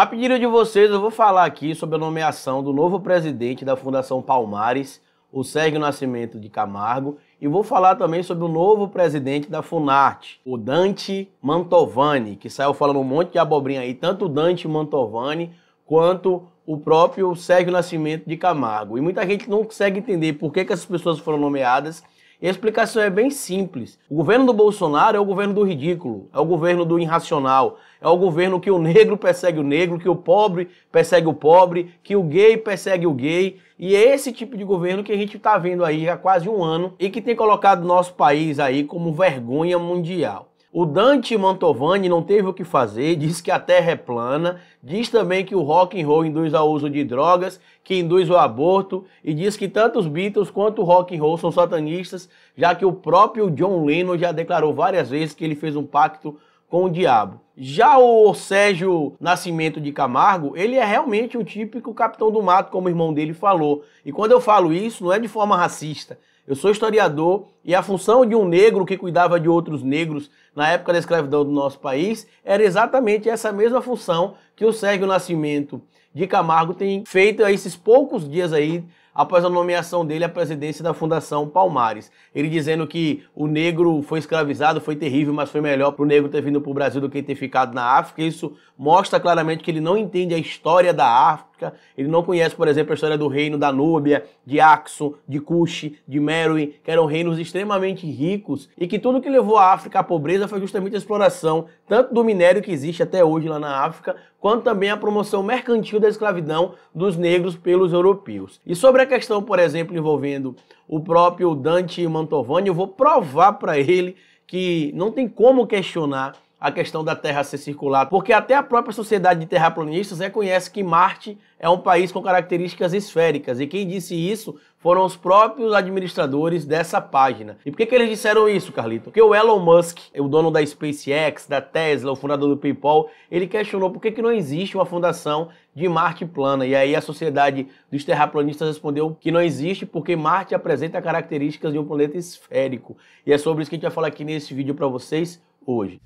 A pedido de vocês, eu vou falar aqui sobre a nomeação do novo presidente da Fundação Palmares, o Sérgio Nascimento de Camargo, e vou falar também sobre o novo presidente da Funarte, o Dante Mantovani, que saiu falando um monte de abobrinha aí, tanto o Dante Mantovani quanto o próprio Sérgio Nascimento de Camargo. E muita gente não consegue entender por que, que essas pessoas foram nomeadas e a explicação é bem simples. O governo do Bolsonaro é o governo do ridículo, é o governo do irracional, é o governo que o negro persegue o negro, que o pobre persegue o pobre, que o gay persegue o gay. E é esse tipo de governo que a gente está vendo aí há quase um ano e que tem colocado nosso país aí como vergonha mundial. O Dante Mantovani não teve o que fazer, diz que a Terra é plana, diz também que o rock and roll induz ao uso de drogas, que induz o aborto e diz que tanto os Beatles quanto o rock and roll são satanistas, já que o próprio John Lennon já declarou várias vezes que ele fez um pacto com o diabo. Já o Sérgio Nascimento de Camargo, ele é realmente um típico capitão do mato, como o irmão dele falou. E quando eu falo isso, não é de forma racista, eu sou historiador e a função de um negro que cuidava de outros negros na época da escravidão do nosso país era exatamente essa mesma função que o Sérgio Nascimento de Camargo tem feito a esses poucos dias aí após a nomeação dele à presidência da Fundação Palmares. Ele dizendo que o negro foi escravizado, foi terrível, mas foi melhor para o negro ter vindo para o Brasil do que ter ficado na África. Isso mostra claramente que ele não entende a história da África, ele não conhece, por exemplo, a história do reino da Núbia, de Axum, de Cush, de Meroe, que eram reinos extremamente ricos e que tudo que levou a África à pobreza foi justamente a exploração tanto do minério que existe até hoje lá na África, quanto também a promoção mercantil da escravidão dos negros pelos europeus. E sobre Sobre a questão, por exemplo, envolvendo o próprio Dante Mantovani, eu vou provar para ele que não tem como questionar a questão da Terra ser circular, porque até a própria sociedade de terraplanistas reconhece que Marte é um país com características esféricas, e quem disse isso foram os próprios administradores dessa página. E por que, que eles disseram isso, Carlito? Porque o Elon Musk, o dono da SpaceX, da Tesla, o fundador do PayPal, ele questionou por que, que não existe uma fundação de Marte plana. E aí a sociedade dos terraplanistas respondeu que não existe porque Marte apresenta características de um planeta esférico. E é sobre isso que a gente vai falar aqui nesse vídeo para vocês hoje.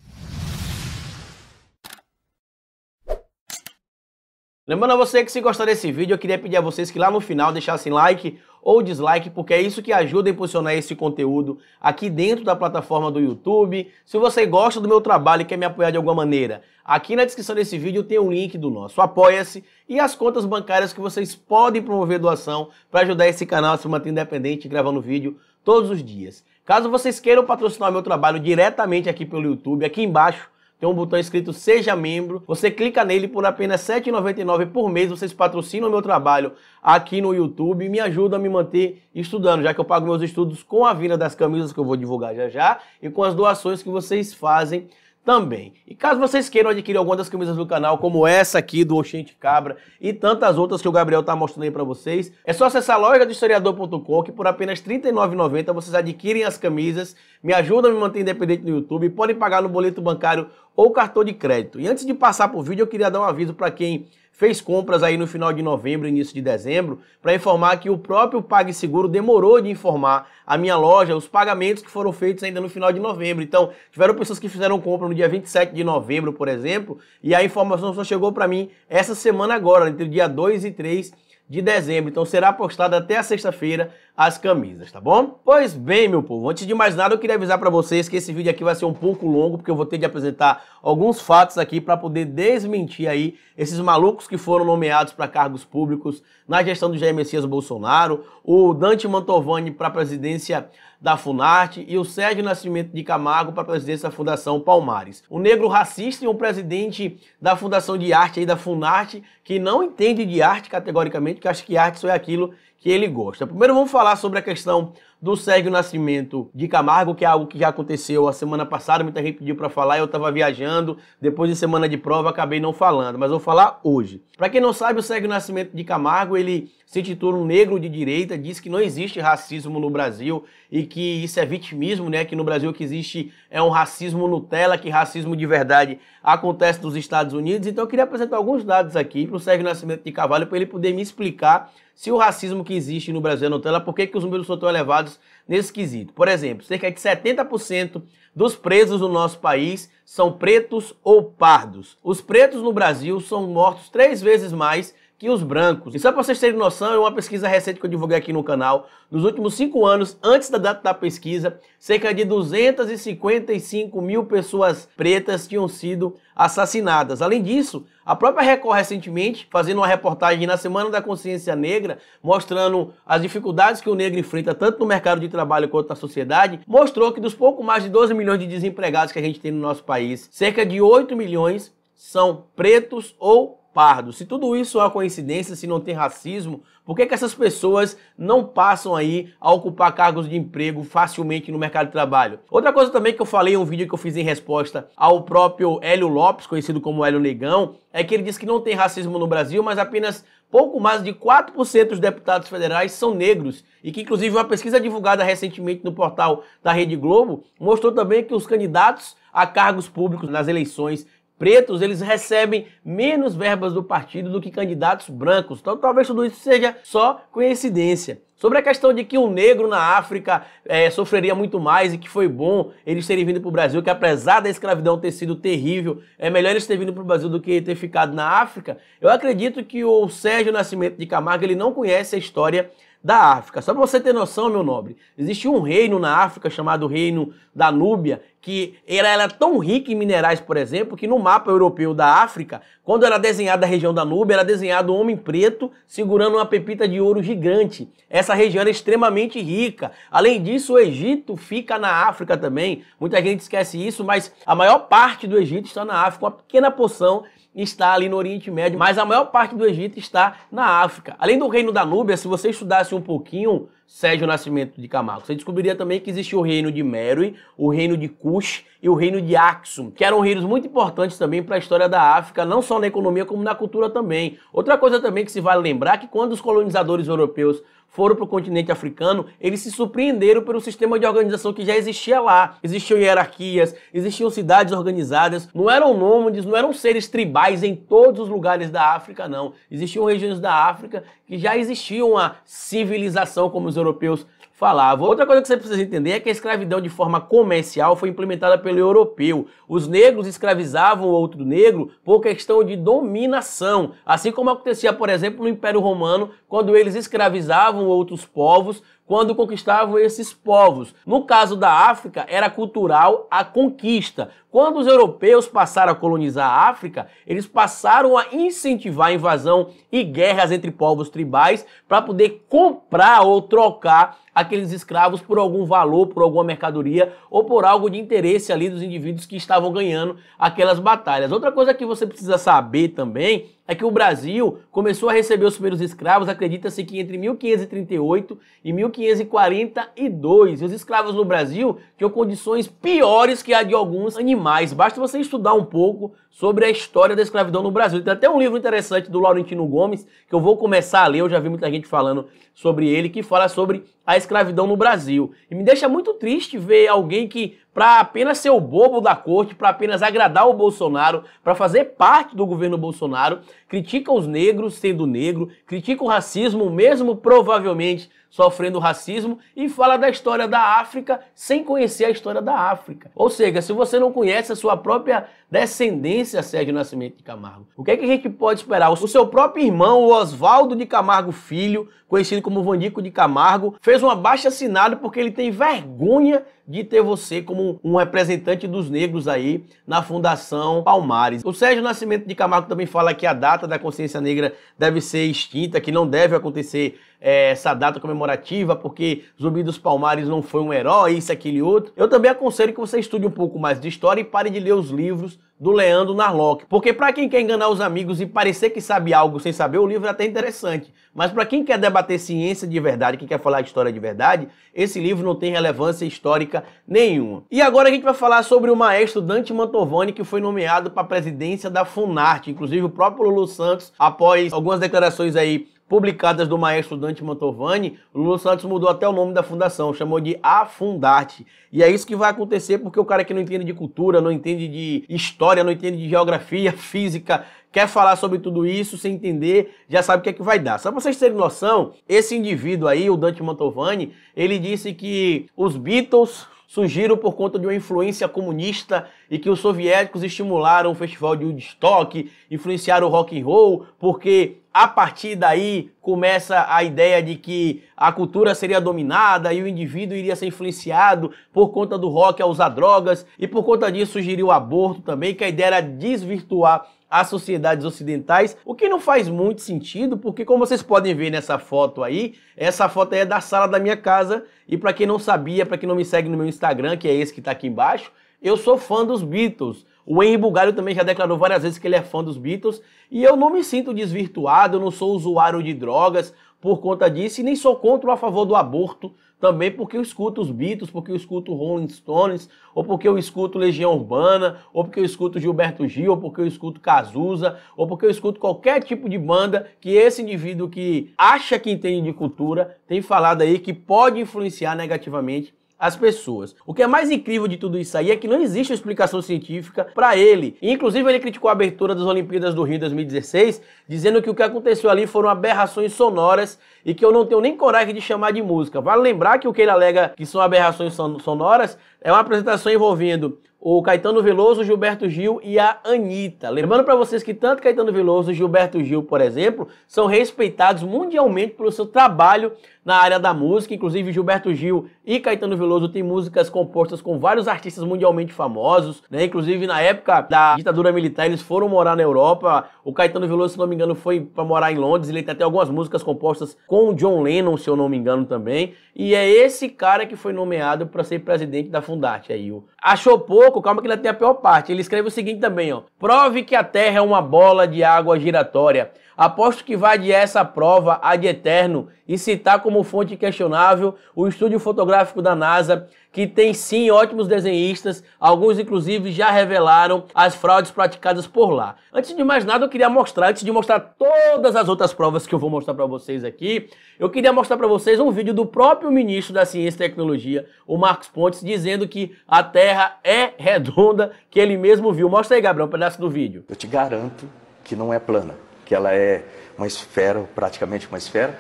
Lembrando a você que se gostar desse vídeo, eu queria pedir a vocês que lá no final deixassem like ou dislike, porque é isso que ajuda a impulsionar esse conteúdo aqui dentro da plataforma do YouTube. Se você gosta do meu trabalho e quer me apoiar de alguma maneira, aqui na descrição desse vídeo tem um link do nosso Apoia-se e as contas bancárias que vocês podem promover doação para ajudar esse canal a se manter independente gravando vídeo todos os dias. Caso vocês queiram patrocinar meu trabalho diretamente aqui pelo YouTube, aqui embaixo tem um botão escrito Seja Membro. Você clica nele por apenas R$ 7,99 por mês. Vocês patrocinam o meu trabalho aqui no YouTube e me ajudam a me manter estudando, já que eu pago meus estudos com a vinda das camisas que eu vou divulgar já já e com as doações que vocês fazem também. E caso vocês queiram adquirir alguma das camisas do canal, como essa aqui do Oxente Cabra e tantas outras que o Gabriel tá mostrando aí para vocês, é só acessar a loja do historiador.com que por apenas R$ 39,90 vocês adquirem as camisas, me ajudam a me manter independente no YouTube, podem pagar no boleto bancário ou cartão de crédito. E antes de passar pro vídeo, eu queria dar um aviso para quem fez compras aí no final de novembro, início de dezembro, para informar que o próprio PagSeguro demorou de informar a minha loja os pagamentos que foram feitos ainda no final de novembro. Então, tiveram pessoas que fizeram compra no dia 27 de novembro, por exemplo, e a informação só chegou para mim essa semana agora, entre o dia 2 e 3 de dezembro. Então será postada até a sexta-feira as camisas, tá bom? Pois bem, meu povo, antes de mais nada eu queria avisar para vocês que esse vídeo aqui vai ser um pouco longo, porque eu vou ter de apresentar alguns fatos aqui para poder desmentir aí esses malucos que foram nomeados para cargos públicos na gestão do Jair Messias Bolsonaro, o Dante Mantovani para presidência da Funarte e o Sérgio Nascimento de Camargo para a presidência da Fundação Palmares. O negro racista e um presidente da Fundação de Arte e da Funarte que não entende de arte categoricamente, que acha que arte só é aquilo que ele gosta. Primeiro vamos falar sobre a questão do Sérgio Nascimento de Camargo, que é algo que já aconteceu a semana passada, muita gente pediu para falar, eu estava viajando, depois de semana de prova acabei não falando, mas vou falar hoje. Para quem não sabe, o Sérgio Nascimento de Camargo, ele se titula um negro de direita, diz que não existe racismo no Brasil e que isso é vitimismo, né? Que no Brasil que existe é um racismo Nutella, que racismo de verdade acontece nos Estados Unidos. Então eu queria apresentar alguns dados aqui para o Sérgio Nascimento de Cavalho para ele poder me explicar se o racismo que existe no Brasil é Nutella, por que, que os números são tão elevados nesse quesito? Por exemplo, cerca de 70% dos presos no nosso país são pretos ou pardos. Os pretos no Brasil são mortos três vezes mais que os brancos. E só para vocês terem noção, é uma pesquisa recente que eu divulguei aqui no canal. Nos últimos cinco anos, antes da data da pesquisa, cerca de 255 mil pessoas pretas tinham sido assassinadas. Além disso, a própria Record recentemente, fazendo uma reportagem na Semana da Consciência Negra, mostrando as dificuldades que o negro enfrenta tanto no mercado de trabalho quanto na sociedade, mostrou que dos pouco mais de 12 milhões de desempregados que a gente tem no nosso país, cerca de 8 milhões são pretos ou pardo. Se tudo isso é uma coincidência, se não tem racismo, por que, que essas pessoas não passam aí a ocupar cargos de emprego facilmente no mercado de trabalho? Outra coisa também que eu falei em um vídeo que eu fiz em resposta ao próprio Hélio Lopes, conhecido como Hélio Negão, é que ele disse que não tem racismo no Brasil, mas apenas pouco mais de 4% dos deputados federais são negros. E que, inclusive, uma pesquisa divulgada recentemente no portal da Rede Globo mostrou também que os candidatos a cargos públicos nas eleições pretos eles recebem menos verbas do partido do que candidatos brancos. Então talvez tudo isso seja só coincidência. Sobre a questão de que o negro na África é, sofreria muito mais e que foi bom eles terem vindo para o Brasil, que apesar da escravidão ter sido terrível, é melhor eles terem vindo para o Brasil do que ter ficado na África, eu acredito que o Sérgio Nascimento de Camargo ele não conhece a história da África. Só para você ter noção, meu nobre, existe um reino na África chamado Reino da Núbia, que ela era tão rica em minerais, por exemplo, que no mapa europeu da África, quando era desenhada a região da Núbia, era desenhado um homem preto segurando uma pepita de ouro gigante. Essa região era extremamente rica. Além disso, o Egito fica na África também. Muita gente esquece isso, mas a maior parte do Egito está na África, uma pequena porção está ali no Oriente Médio, mas a maior parte do Egito está na África. Além do reino da Núbia, se você estudasse um pouquinho Sérgio Nascimento de Camargo, você descobriria também que existe o reino de Meroe, o reino de Cush, e o reino de Axum, que eram reinos muito importantes também para a história da África, não só na economia como na cultura também. Outra coisa também que se vale lembrar é que quando os colonizadores europeus foram para o continente africano, eles se surpreenderam pelo sistema de organização que já existia lá. Existiam hierarquias, existiam cidades organizadas, não eram nômades, não eram seres tribais em todos os lugares da África, não. Existiam regiões da África que já existiam uma civilização, como os europeus falavam. Outra coisa que você precisa entender é que a escravidão de forma comercial foi implementada pelo pelo europeu. Os negros escravizavam o outro negro por questão de dominação, assim como acontecia, por exemplo, no Império Romano, quando eles escravizavam outros povos quando conquistavam esses povos. No caso da África, era cultural a conquista. Quando os europeus passaram a colonizar a África, eles passaram a incentivar a invasão e guerras entre povos tribais para poder comprar ou trocar aqueles escravos por algum valor, por alguma mercadoria ou por algo de interesse ali dos indivíduos que estavam ganhando aquelas batalhas. Outra coisa que você precisa saber também é que o Brasil começou a receber os primeiros escravos, acredita-se que entre 1538 e 1542. E os escravos no Brasil tinham condições piores que a de alguns animais. Basta você estudar um pouco sobre a história da escravidão no Brasil. Tem até um livro interessante do Laurentino Gomes, que eu vou começar a ler, eu já vi muita gente falando sobre ele, que fala sobre a escravidão no Brasil. E me deixa muito triste ver alguém que, para apenas ser o bobo da corte, para apenas agradar o Bolsonaro, para fazer parte do governo Bolsonaro, critica os negros sendo negro, critica o racismo, mesmo provavelmente sofrendo racismo, e fala da história da África sem conhecer a história da África. Ou seja, se você não conhece a sua própria descendência, se a Sérgio Nascimento de Camargo. O que é que a gente pode esperar? O seu próprio irmão, o Oswaldo de Camargo Filho, conhecido como Vandico de Camargo, fez uma baixa assinado porque ele tem vergonha de ter você como um representante dos negros aí na Fundação Palmares. O Sérgio Nascimento de Camargo também fala que a data da consciência negra deve ser extinta, que não deve acontecer é, essa data comemorativa, porque Zumbi dos Palmares não foi um herói, isso, aquele outro. Eu também aconselho que você estude um pouco mais de história e pare de ler os livros do Leandro Narlock, porque para quem quer enganar os amigos e parecer que sabe algo sem saber, o livro é até interessante. Mas para quem quer debater ciência de verdade, quem quer falar de história de verdade, esse livro não tem relevância histórica nenhuma. E agora a gente vai falar sobre o maestro Dante Mantovani, que foi nomeado para a presidência da Funarte. Inclusive o próprio Lulu Santos, após algumas declarações aí publicadas do maestro Dante Mantovani, Lula Santos mudou até o nome da fundação, chamou de Afundarte. E é isso que vai acontecer porque o cara que não entende de cultura, não entende de história, não entende de geografia, física, quer falar sobre tudo isso sem entender, já sabe o que é que vai dar. Só pra vocês terem noção, esse indivíduo aí, o Dante Mantovani, ele disse que os Beatles surgiram por conta de uma influência comunista e que os soviéticos estimularam o festival de Woodstock, influenciaram o rock and roll, porque a partir daí começa a ideia de que a cultura seria dominada e o indivíduo iria ser influenciado por conta do rock a usar drogas e por conta disso sugeriu o aborto também, que a ideia era desvirtuar as sociedades ocidentais, o que não faz muito sentido, porque como vocês podem ver nessa foto aí, essa foto aí é da sala da minha casa e para quem não sabia, para quem não me segue no meu Instagram, que é esse que está aqui embaixo, eu sou fã dos Beatles. O Henry Bugalho também já declarou várias vezes que ele é fã dos Beatles e eu não me sinto desvirtuado, eu não sou usuário de drogas por conta disso e nem sou contra ou a favor do aborto também porque eu escuto os Beatles, porque eu escuto Rolling Stones, ou porque eu escuto Legião Urbana, ou porque eu escuto Gilberto Gil, ou porque eu escuto Cazuza, ou porque eu escuto qualquer tipo de banda que esse indivíduo que acha que entende de cultura tem falado aí que pode influenciar negativamente as pessoas. O que é mais incrível de tudo isso aí é que não existe uma explicação científica para ele. Inclusive, ele criticou a abertura das Olimpíadas do Rio 2016, dizendo que o que aconteceu ali foram aberrações sonoras e que eu não tenho nem coragem de chamar de música. Vale lembrar que o que ele alega que são aberrações sonoras é uma apresentação envolvendo o Caetano Veloso, o Gilberto Gil e a Anitta. Lembrando para vocês que tanto Caetano Veloso e Gilberto Gil, por exemplo, são respeitados mundialmente pelo seu trabalho na área da música. Inclusive, Gilberto Gil e Caetano Veloso têm músicas compostas com vários artistas mundialmente famosos. Né? Inclusive, na época da ditadura militar, eles foram morar na Europa. O Caetano Veloso, se não me engano, foi para morar em Londres. Ele tem até algumas músicas compostas com o John Lennon, se eu não me engano também. E é esse cara que foi nomeado para ser presidente da Fundação Fundarte aí. Ó. Achou pouco? Calma que ainda tem a pior parte. Ele escreve o seguinte também, ó. Prove que a Terra é uma bola de água giratória. Aposto que vai de essa prova a de eterno e citar tá como fonte questionável o estúdio fotográfico da NASA que tem sim ótimos desenhistas, alguns inclusive já revelaram as fraudes praticadas por lá. Antes de mais nada, eu queria mostrar, antes de mostrar todas as outras provas que eu vou mostrar para vocês aqui, eu queria mostrar para vocês um vídeo do próprio ministro da Ciência e Tecnologia, o Marcos Pontes, dizendo que a Terra é redonda, que ele mesmo viu. Mostra aí, Gabriel, um pedaço do vídeo. Eu te garanto que não é plana, que ela é uma esfera, praticamente uma esfera,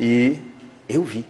e eu vi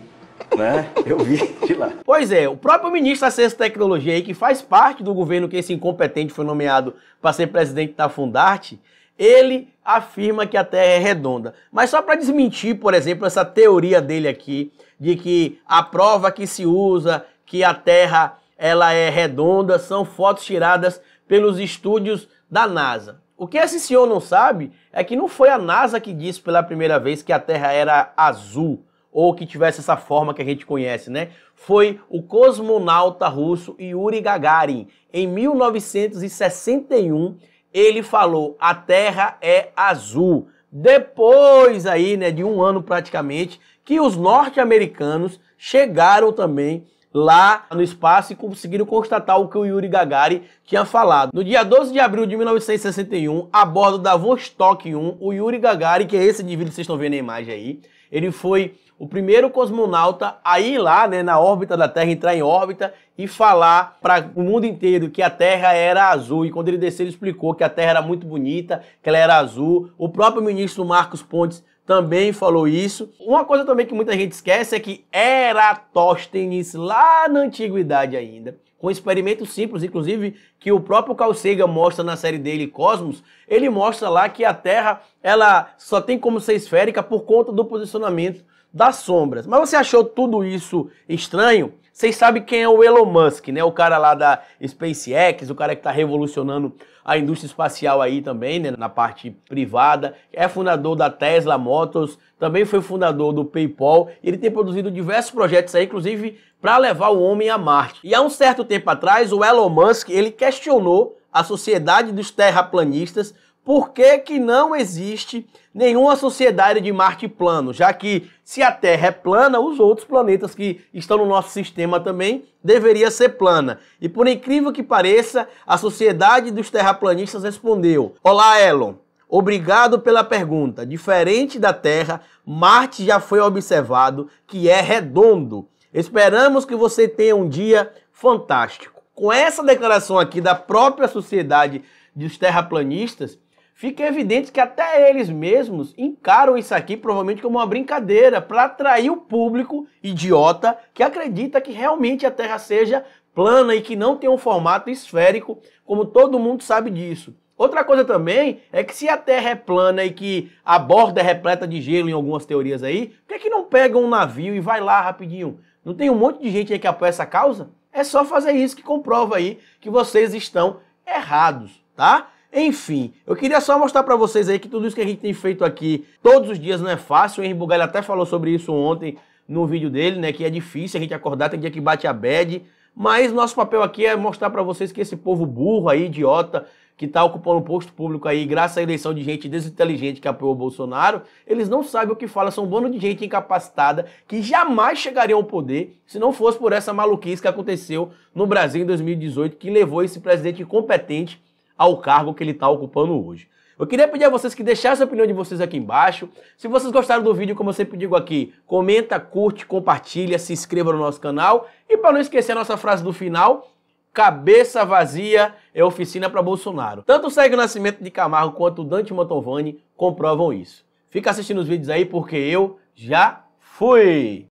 né? Eu vi de lá. Pois é, o próprio ministro da Ciência e Tecnologia aí, que faz parte do governo que esse incompetente foi nomeado para ser presidente da Fundarte, ele afirma que a Terra é redonda. Mas só para desmentir, por exemplo, essa teoria dele aqui de que a prova que se usa que a Terra ela é redonda são fotos tiradas pelos estúdios da NASA. O que esse senhor não sabe é que não foi a NASA que disse pela primeira vez que a Terra era azul ou que tivesse essa forma que a gente conhece, né? Foi o cosmonauta russo Yuri Gagarin. Em 1961, ele falou: "A Terra é azul". Depois aí, né, de um ano praticamente, que os norte-americanos chegaram também lá no espaço e conseguiram constatar o que o Yuri Gagarin tinha falado. No dia 12 de abril de 1961, a bordo da Vostok 1, o Yuri Gagarin, que é esse indivíduo que vocês estão vendo na imagem aí, ele foi o primeiro cosmonauta a ir lá, né, na órbita da Terra, entrar em órbita e falar para o mundo inteiro que a Terra era azul. E quando ele desceu, ele explicou que a Terra era muito bonita, que ela era azul. O próprio ministro Marcos Pontes também falou isso. Uma coisa também que muita gente esquece é que Eratóstenes, lá na antiguidade ainda, com um experimentos simples, inclusive que o próprio Carl Sagan mostra na série dele Cosmos, ele mostra lá que a Terra ela só tem como ser esférica por conta do posicionamento das sombras. Mas você achou tudo isso estranho? Vocês sabem quem é o Elon Musk, né? O cara lá da SpaceX, o cara que está revolucionando a indústria espacial aí também, né? Na parte privada. É fundador da Tesla Motors, também foi fundador do PayPal. Ele tem produzido diversos projetos aí, inclusive para levar o homem a Marte. E há um certo tempo atrás, o Elon Musk ele questionou a sociedade dos terraplanistas por que, que não existe nenhuma sociedade de Marte plano, já que se a Terra é plana, os outros planetas que estão no nosso sistema também deveria ser plana. E por incrível que pareça, a sociedade dos terraplanistas respondeu: "Olá, Elon. Obrigado pela pergunta. Diferente da Terra, Marte já foi observado que é redondo. Esperamos que você tenha um dia fantástico." Com essa declaração aqui da própria sociedade dos terraplanistas, fica evidente que até eles mesmos encaram isso aqui provavelmente como uma brincadeira para atrair o público idiota que acredita que realmente a Terra seja plana e que não tem um formato esférico, como todo mundo sabe disso. Outra coisa também é que se a Terra é plana e que a borda é repleta de gelo em algumas teorias aí, por que, é que não pega um navio e vai lá rapidinho? Não tem um monte de gente aí que apoia essa causa? É só fazer isso que comprova aí que vocês estão errados, tá? Enfim, eu queria só mostrar para vocês aí que tudo isso que a gente tem feito aqui todos os dias não é fácil. O Henry Bugalho até falou sobre isso ontem no vídeo dele, né? Que é difícil a gente acordar, tem dia que bate a bad. Mas nosso papel aqui é mostrar para vocês que esse povo burro aí, idiota, que está ocupando o posto público aí, graças à eleição de gente desinteligente que apoiou o Bolsonaro, eles não sabem o que fala, são um bando de gente incapacitada que jamais chegariam ao poder se não fosse por essa maluquice que aconteceu no Brasil em 2018, que levou esse presidente incompetente ao cargo que ele está ocupando hoje. Eu queria pedir a vocês que deixassem a opinião de vocês aqui embaixo. Se vocês gostaram do vídeo, como eu sempre digo aqui, comenta, curte, compartilha, se inscreva no nosso canal. E para não esquecer a nossa frase do final, cabeça vazia é oficina para Bolsonaro. Tanto o Sérgio Nascimento de Camargo quanto o Dante Mantovani comprovam isso. Fica assistindo os vídeos aí porque eu já fui!